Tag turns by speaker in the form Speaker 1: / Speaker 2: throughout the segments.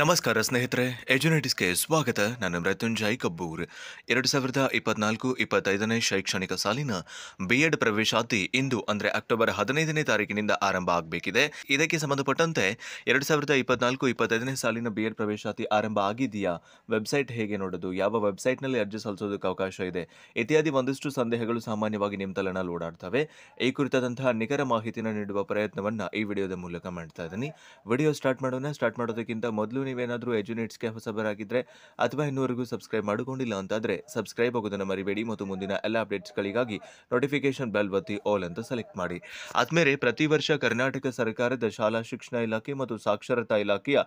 Speaker 1: ನಮಸ್ಕಾರ ಸ್ನೇಹಿತರೆ ಎಜುನೇಟಿಸ್ಗೆ ಸ್ವಾಗತ ನಾನು ಮೃತ್ಯುಂಜಯ್ ಕಬ್ಬೂರ್ ಎರಡು ಸಾವಿರದ ಇಪ್ಪತ್ನಾಲ್ಕು ಇಪ್ಪತ್ತೈದನೇ ಶೈಕ್ಷಣಿಕ ಸಾಲಿನ ಬಿ ಎಡ್ ಪ್ರವೇಶಾತಿ ಇಂದು ಅಂದರೆ ಅಕ್ಟೋಬರ್ ಹದಿನೈದನೇ ತಾರೀಕಿನಿಂದ ಆರಂಭ ಆಗಬೇಕಿದೆ ಇದಕ್ಕೆ ಸಂಬಂಧಪಟ್ಟಂತೆ ಎರಡು ಸಾವಿರದ ಇಪ್ಪತ್ನಾಲ್ಕು ಇಪ್ಪತ್ತೈದನೇ ಸಾಲಿನ ಬಿ ಎಡ್ ಪ್ರವೇಶಾತಿ ಆರಂಭ ಆಗಿದೆಯಾ ವೆಬ್ಸೈಟ್ ಹೇಗೆ ನೋಡೋದು ಯಾವ ವೆಬ್ಸೈಟ್ನಲ್ಲಿ ಅರ್ಜಿ ಸಲ್ಲಿಸೋದಕ್ಕೆ ಅವಕಾಶ ಇದೆ ಇತ್ಯಾದಿ ಒಂದಿಷ್ಟು ಸಂದೇಹಗಳು ಸಾಮಾನ್ಯವಾಗಿ ನಿಮ್ಮ ತಲೆನಲ್ಲಿ ಓಡಾಡ್ತವೆ ಈ ಕುರಿತಾದಂತಹ ನಿಖರ ಮಾಹಿತಿಯನ್ನು ನೀಡುವ ಪ್ರಯತ್ನವನ್ನು ಈ ವಿಡಿಯೋದ ಮೂಲಕ ಮಾಡ್ತಾ ಇದ್ದೀನಿ ವಿಡಿಯೋ ಸ್ಟಾರ್ಟ್ ಮಾಡೋಣ ಸ್ಟಾರ್ಟ್ ಮಾಡೋದಕ್ಕಿಂತ ಮೊದಲು ನೀವೇನಾದರೂ ಎಜುನೇಟ್ಸ್ಗೆ ಹೊಸಬರಾಗಿದ್ದರೆ ಅಥವಾ ಇನ್ನೂವರೆಗೂ ಸಬ್ಸ್ಕ್ರೈಬ್ ಮಾಡಿಕೊಂಡಿಲ್ಲ ಅಂತಾದರೆ ಸಬ್ಸ್ಕ್ರೈಬ್ ಆಗೋದನ್ನು ಮರಿಬೇಡಿ ಮತ್ತು ಮುಂದಿನ ಎಲ್ಲ ಅಪ್ಡೇಟ್ಸ್ಗಳಿಗಾಗಿ ನೋಟಿಫಿಕೇಷನ್ ಬೆಲ್ ಒತ್ತಿ ಆಲ್ ಅಂತ ಸೆಲೆಕ್ಟ್ ಮಾಡಿ ಆದಮೇಲೆ ಪ್ರತಿ ವರ್ಷ ಕರ್ನಾಟಕ ಸರ್ಕಾರದ ಶಾಲಾ ಶಿಕ್ಷಣ ಇಲಾಖೆ ಮತ್ತು ಸಾಕ್ಷರತಾ ಇಲಾಖೆಯ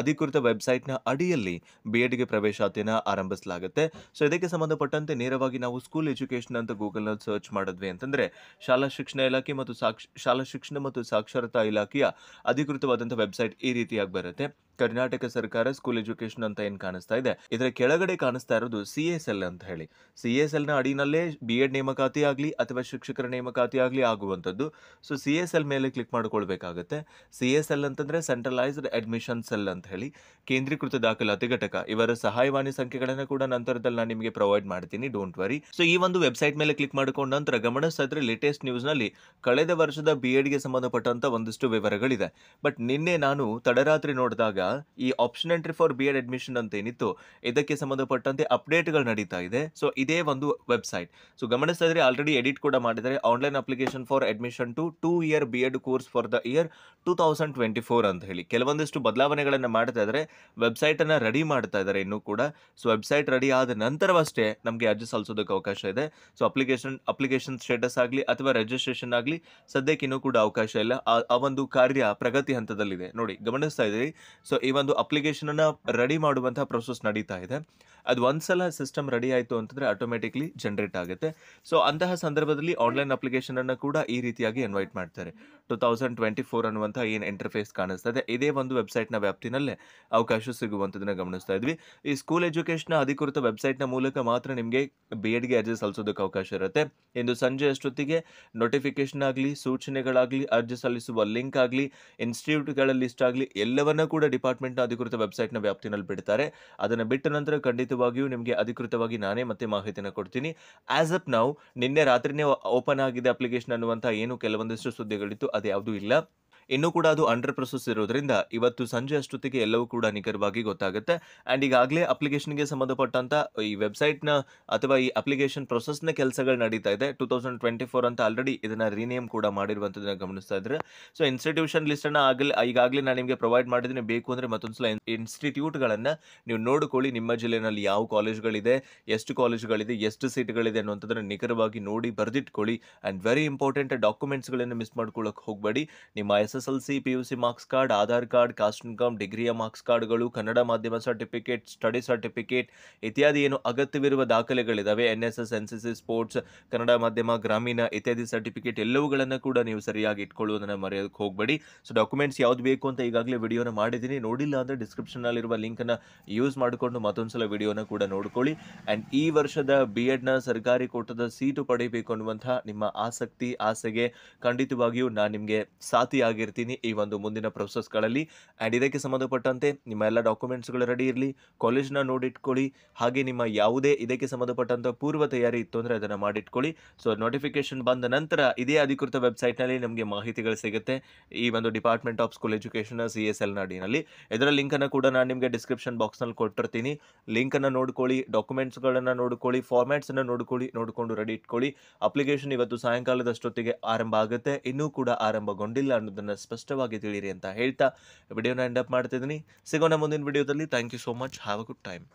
Speaker 1: ಅಧಿಕೃತ ವೆಬ್ಸೈಟ್ನ ಅಡಿಯಲ್ಲಿ ಬಿ ಎಡ್ಗೆ ಪ್ರವೇಶಾತಿನ ಆರಂಭಿಸಲಾಗುತ್ತೆ ಸೊ ಇದಕ್ಕೆ ಸಂಬಂಧಪಟ್ಟಂತೆ ನೇರವಾಗಿ ನಾವು ಸ್ಕೂಲ್ ಎಜುಕೇಷನ್ ಅಂತ ಗೂಗಲ್ನಲ್ಲಿ ಸರ್ಚ್ ಮಾಡಿದ್ವಿ ಅಂತಂದರೆ ಶಾಲಾ ಶಿಕ್ಷಣ ಇಲಾಖೆ ಮತ್ತು ಸಾಕ್ಷ ಶಾಲಾ ಶಿಕ್ಷಣ ಮತ್ತು ಸಾಕ್ಷರತಾ ಇಲಾಖೆಯ ಅಧಿಕೃತವಾದಂಥ ವೆಬ್ಸೈಟ್ ಈ ರೀತಿಯಾಗಿ ಬರುತ್ತೆ ಕರ್ನಾಟಕ ಸರ್ಕಾರ ಸ್ಕೂಲ್ ಎಜುಕೇಶನ್ ಅಂತ ಏನು ಕಾಣಿಸ್ತಾ ಇದೆ ಇದರ ಕೆಳಗಡೆ ಕಾಣಿಸ್ತಾ ಇರೋದು ಸಿ ಎಸ್ ಎಲ್ ಅಂತ ಹೇಳಿ ಸಿ ಎಸ್ ಎಲ್ನ ಅಡಿನಲ್ಲೇ ಬಿ ಎಡ್ ನೇಮಕಾತಿ ಆಗಲಿ ಅಥವಾ ಶಿಕ್ಷಕರ ನೇಮಕಾತಿ ಆಗಲಿ ಆಗುವಂಥದ್ದು ಸೊ ಸಿ ಎಸ್ ಎಲ್ ಮೇಲೆ ಕ್ಲಿಕ್ ಮಾಡ್ಕೊಳ್ಬೇಕಾಗುತ್ತೆ ಸಿ ಎಸ್ ಎಲ್ ಅಂತಂದರೆ ಸೆಂಟ್ರಲೈಸ್ಡ್ ಅಡ್ಮಿಷನ್ ಸೆಲ್ ಅಂತ ಹೇಳಿ ಕೇಂದ್ರೀಕೃತ ದಾಖಲಾತಿ ಘಟಕ ಇವರ ಸಹಾಯವಾಣಿ ಸಂಖ್ಯೆಗಳನ್ನು ಕೂಡ ನಂತರದಲ್ಲಿ ನಾನು ನಿಮಗೆ ಪ್ರೊವೈಡ್ ಮಾಡ್ತೀನಿ ಡೋಂಟ್ ವರಿ ಸೊ ಈ ಒಂದು ವೆಬ್ಸೈಟ್ ಮೇಲೆ ಕ್ಲಿಕ್ ಮಾಡಿಕೊಂಡ ನಂತರ ಗಮನಿಸ್ತಾ ಇದ್ರೆ ಲೇಟೆಸ್ಟ್ ನ್ಯೂಸ್ನಲ್ಲಿ ಕಳೆದ ವರ್ಷದ ಬಿ ಎಡ್ಗೆ ಸಂಬಂಧಪಟ್ಟಂಥ ಒಂದಿಷ್ಟು ವಿವರಗಳಿದೆ ಬಟ್ ನಿನ್ನೆ ನಾನು ತಡರಾತ್ರಿ ನೋಡಿದಾಗ ಈ option entry for B Ed admission ಅಂತ ಏನಿತ್ತು ಇದಕ್ಕೆ ಸಂಬಂಧಪಟ್ಟಂತೆ ಅಪ್ಡೇಟ್ಗಳು ನಡೀತಾ ಇದೆ ಸೊ ಇದೇ ಒಂದು ವೆಬ್ಸೈಟ್ ಸೊ ಗಮನಿಸ್ತಾ ಇದ್ರೆ ಆಲ್ರೆಡಿ ಎಡಿಟ್ ಕೂಡ ಮಾಡಿದ್ದಾರೆ online application for admission to two year B Ed course for the year two thousand twenty four ಅಂತ ಹೇಳಿ ಕೆಲವೊಂದಿಷ್ಟು ಬದಲಾವಣೆಗಳನ್ನು ಮಾಡ್ತಾ ಇದ್ದಾರೆ ವೆಬ್ಸೈಟನ್ನು ರೆಡಿ ಮಾಡ್ತಾ ಇದ್ದಾರೆ ಇನ್ನೂ ಕೂಡ ಸೊ ವೆಬ್ಸೈಟ್ ರೆಡಿ ಆದ ನಂತರವಷ್ಟೇ ನಮಗೆ ಅರ್ಜಿ ಸಲ್ಲಿಸೋದಕ್ಕೆ ಅವಕಾಶ ಇದೆ ಸೊ ಅಪ್ಲಿಕೇಶನ್ ಅಪ್ಲಿಕೇಶನ್ ಸ್ಟೇಟಸ್ ಆಗಲಿ ಅಥವಾ ರಿಜಿಸ್ಟ್ರೇಷನ್ ಆಗಲಿ ಸದ್ಯಕ್ಕೆ ಇನ್ನೂ ಕೂಡ ಅವಕಾಶ ಇಲ್ಲ ಆ ಒಂದು ಕಾರ್ಯ ಪ್ರಗತಿ ಹಂತದಲ್ಲಿದೆ ನೋಡಿ ಗಮನಿಸ್ತಾ ಇದ್ದೀರಿ ಸೊ ಸೊ ಈ ಒಂದು ಅಪ್ಲಿಕೇಶನ್ ಅನ್ನ ರೆಡಿ ಮಾಡುವಂತಹ ಪ್ರೊಸೆಸ್ ನಡೀತಾ ಇದೆ ಅದು ಒಂದ್ಸಲ ಸಿಸ್ಟಮ್ ರೆಡಿ ಆಯಿತು ಅಂತಂದ್ರೆ ಆಟೋಮೆಟಿಕ್ಲಿ ಜನರೇಟ್ ಆಗುತ್ತೆ ಸೊ ಅಂತಹ ಸಂದರ್ಭದಲ್ಲಿ ಆನ್ಲೈನ್ ಅಪ್ಲಿಕೇಶನನ್ನು ಕೂಡ ಈ ರೀತಿಯಾಗಿ ಇನ್ವೈಟ್ ಮಾಡ್ತಾರೆ ಟೂ ತೌಸಂಡ್ ಟ್ವೆಂಟಿ ಫೋರ್ ಅನ್ನುವಂಥ ಏನು ಇಂಟರ್ಫೇಸ್ ಕಾಣಿಸ್ತಾ ಇದೆ ಇದೇ ಒಂದು ವೆಬ್ಸೈಟ್ನ ವ್ಯಾಪ್ತಿನಲ್ಲೇ ಅವಕಾಶ ಸಿಗುವಂಥದ್ದನ್ನು ಗಮನಿಸ್ತಾ ಇದ್ವಿ ಈ ಸ್ಕೂಲ್ ಎಜುಕೇಶನ್ ಅಧಿಕೃತ ವೆಬ್ಸೈಟ್ನ ಮೂಲಕ ಮಾತ್ರ ನಿಮಗೆ ಬಿ ಎಡ್ಗೆ ಅರ್ಜಿ ಸಲ್ಲಿಸೋದಕ್ಕೆ ಅವಕಾಶ ಇರುತ್ತೆ ಇಂದು ಸಂಜೆ ಅಷ್ಟೊತ್ತಿಗೆ ನೋಟಿಫಿಕೇಶನ್ ಆಗಲಿ ಸೂಚನೆಗಳಾಗಲಿ ಅರ್ಜಿ ಸಲ್ಲಿಸುವ ಲಿಂಕ್ ಆಗಲಿ ಇನ್ಸ್ಟಿಟ್ಯೂಟ್ಗಳ ಲಿಸ್ಟ್ ಆಗಲಿ ಎಲ್ಲವನ್ನ ಕೂಡ ಡಿಪಾರ್ಟ್ಮೆಂಟ್ನ ಅಧಿಕೃತ ವೆಬ್ಸೈಟ್ನ ವ್ಯಾಪ್ತಿನಲ್ಲಿ ಬಿಡ್ತಾರೆ ಅದನ್ನು ಬಿಟ್ಟ ನಂತರ ಖಂಡಿತವಾಗಿಯೂ ನಿಮಗೆ ಅಧಿಕೃತವಾಗಿ ನಾನೇ ಮತ್ತೆ ಮಾಹಿತಿಯನ್ನು ಕೊಡ್ತೀನಿ ಆಸ್ ಅಪ್ ನಾವು ನಿನ್ನೆ ರಾತ್ರಿನೇ ಓಪನ್ ಆಗಿದೆ ಅಪ್ಲಿಕೇಶನ್ ಅನ್ನುವಂಥ ಏನು ಕೆಲವೊಂದಿಷ್ಟು ಸುದ್ದಿಗಳಿತ್ತು ಅದು ಯಾವುದೂ ಇಲ್ಲ ಇನ್ನೂ ಕೂಡ ಅದು ಅಂಡರ್ ಪ್ರೊಸೆಸ್ ಇರೋದ್ರಿಂದ ಇವತ್ತು ಸಂಜೆ ಅಷ್ಟೊತ್ತಿಗೆ ಎಲ್ಲವೂ ಕೂಡ ನಿಖರವಾಗಿ ಗೊತ್ತಾಗುತ್ತೆ ಆ್ಯಂಡ್ ಈಗಾಗಲೇ ಅಪ್ಲಿಕೇಶನ್ಗೆ ಸಂಬಂಧಪಟ್ಟಂಥ ಈ ವೆಬ್ಸೈಟ್ನ ಅಥವಾ ಈ ಅಪ್ಲಿಕೇಶನ್ ಪ್ರೊಸೆಸ್ನ ಕೆಲಸಗಳು ನಡೀತಾ ಇದೆ ಟೂ ತೌಸಂಡ್ ಟ್ವೆಂಟಿ ಫೋರ್ ಅಂತ ಆಲ್ರೆಡಿ ಇದನ್ನು ರೀನೇಮ್ ಕೂಡ ಮಾಡಿರುವಂಥದ್ದನ್ನು ಗಮನಿಸ್ತಾ ಇದ್ದಾರೆ ಸೊ ಇನ್ಸ್ಟಿಟ್ಯೂಷನ್ ಲಿಸ್ಟನ್ನು ಆಗಲೇ ಈಗಾಗಲೇ ನಾನು ನಿಮಗೆ ಪ್ರೊವೈಡ್ ಮಾಡಿದ್ದೀನಿ ಬೇಕು ಅಂದರೆ ಮತ್ತೊಂದು ಸಲ ಇನ್ಸ್ಟಿಟ್ಯೂಟ್ಗಳನ್ನು ನೀವು ನೋಡಿಕೊಳ್ಳಿ ನಿಮ್ಮ ಜಿಲ್ಲೆಯಲ್ಲಿ ಯಾವ ಕಾಲೇಜ್ಗಳಿದೆ ಎಷ್ಟು ಕಾಲೇಜ್ಗಳಿದೆ ಎಷ್ಟು ಸೀಟ್ಗಳಿದೆ ಅನ್ನುವಂಥದ್ದನ್ನು ನಿಖರವಾಗಿ ನೋಡಿ ಬರೆದಿಟ್ಕೊಳ್ಳಿ ಆ್ಯಂಡ್ ವೆರಿ ಇಂಪಾರ್ಟೆಂಟ್ ಡಾಕ್ಯುಮೆಂಟ್ಸ್ಗಳನ್ನು ಮಿಸ್ ಮಾಡ್ಕೊಳ್ಳೋಕೆ ಹೋಗಬೇಡಿ ನಿಮ್ಮ S S L C P U C marks card Aadhaar card caste income ಡಿಗ್ರಿಯ ಮಾರ್ಕ್ಸ್ ಕಾರ್ಡ್ಗಳು ಕನ್ನಡ ಮಾಧ್ಯಮ ಸರ್ಟಿಫಿಕೇಟ್ ಸ್ಟಡಿ ಸರ್ಟಿಫಿಕೇಟ್ ಇತ್ಯಾದಿ ಏನು ಅಗತ್ಯವಿರುವ ದಾಖಲೆಗಳಿದ್ದಾವೆ N S S N C C sports Kannada ಮಾಧ್ಯಮ ಗ್ರಾಮೀಣ ಇತ್ಯಾದಿ ಸರ್ಟಿಫಿಕೇಟ್ ಎಲ್ಲವುಗಳನ್ನು ಕೂಡ ನೀವು ಸರಿಯಾಗಿ ಇಟ್ಕೊಳ್ಳುವುದನ್ನು ಮರೆಯೋಕ್ಕೆ ಹೋಗಬೇಡಿ ಸೊ ಡಾಕ್ಯುಮೆಂಟ್ಸ್ ಯಾವ್ದು ಬೇಕು ಅಂತ ಈಗಾಗಲೇ ವಿಡಿಯೋನ ಮಾಡಿದ್ದೀನಿ ನೋಡಿಲ್ಲ ಅಂದರೆ ಲಿಂಕ್ ಲಿಂಕನ್ನು ಯೂಸ್ ಮಾಡಿಕೊಂಡು ಮತ್ತೊಂದ್ಸಲ ವಿಡಿಯೋನ ಕೂಡ ನೋಡ್ಕೊಳ್ಳಿ ಆ್ಯಂಡ್ ಈ ವರ್ಷದ ಬಿ ಎಡ್ನ ಸರ್ಕಾರಿ ಕೋಟದ ಸೀಟು ಪಡೆಯಬೇಕು ಅನ್ನುವಂತಹ ನಿಮ್ಮ ಆಸಕ್ತಿ ಆಸೆಗೆ ಖಂಡಿತವಾಗಿಯೂ ನಾನು ನಿಮಗೆ ಸಾಥಿಯಾಗಿ ಇರ್ತೀನಿ ಈ ಒಂದು ಮುಂದಿನ ಪ್ರೊಸೆಸ್ಗಳಲ್ಲಿ ಆ್ಯಂಡ್ ಇದಕ್ಕೆ ಸಂಬಂಧಪಟ್ಟಂತೆ ನಿಮ್ಮ ಎಲ್ಲ ಡಾಕ್ಯುಮೆಂಟ್ಸ್ಗಳು ರೆಡಿ ಇರಲಿ ಕಾಲೇಜ್ನ ನೋಡಿಟ್ಕೊಳ್ಳಿ ಹಾಗೆ ನಿಮ್ಮ ಯಾವುದೇ ಇದಕ್ಕೆ ಸಂಬಂಧಪಟ್ಟಂಥ ಪೂರ್ವ ತಯಾರಿ ಇತ್ತು ಅಂದರೆ ಅದನ್ನು ಮಾಡಿಟ್ಕೊಳ್ಳಿ ಸೊ ನೋಟಿಫಿಕೇಶನ್ ಬಂದ ನಂತರ ಇದೇ ಅಧಿಕೃತ ವೆಬ್ಸೈಟ್ನಲ್ಲಿ ನಮಗೆ ಮಾಹಿತಿಗಳು ಸಿಗುತ್ತೆ ಈ ಒಂದು department of school education C S L ನಾಡಿನಲ್ಲಿ ಇದರ ಲಿಂಕನ್ನು ಕೂಡ ನಾನು ನಿಮಗೆ ಡಿಸ್ಕ್ರಿಪ್ಷನ್ ಬಾಕ್ಸ್ನಲ್ಲಿ ಕೊಟ್ಟಿರ್ತೀನಿ ಲಿಂಕನ್ನು ನೋಡ್ಕೊಳ್ಳಿ ಡಾಕ್ಯುಮೆಂಟ್ಸ್ಗಳನ್ನು ನೋಡ್ಕೊಳ್ಳಿ ಫಾರ್ಮ್ಯಾಟ್ಸನ್ನು ನೋಡ್ಕೊಳ್ಳಿ ನೋಡಿಕೊಂಡು ರೆಡಿ ಇಟ್ಕೊಳ್ಳಿ ಅಪ್ಲಿಕೇಶನ್ ಇವತ್ತು ಸಾಯಂಕಾಲದಷ್ಟೊತ್ತಿಗೆ ಆರಂಭ ಆಗುತ್ತೆ ಇನ್ನೂ ಕೂಡ ಆರಂಭಗೊಂಡಿಲ್ಲ ಅನ್ನೋದನ್ನು ಸ್ಪಷ್ಟವಾಗಿ ತಿಳಿಯಿರಿ ಅಂತ ಹೇಳ್ತಾ ವಿಡಿಯೋನ ಎಂಡ್ ಅಪ್ ಮಾಡ್ತಿದ್ದೀನಿ ಸಿಗೋಣ ಮುಂದಿನ ವಿಡಿಯೋದಲ್ಲಿ thank you so much have a good time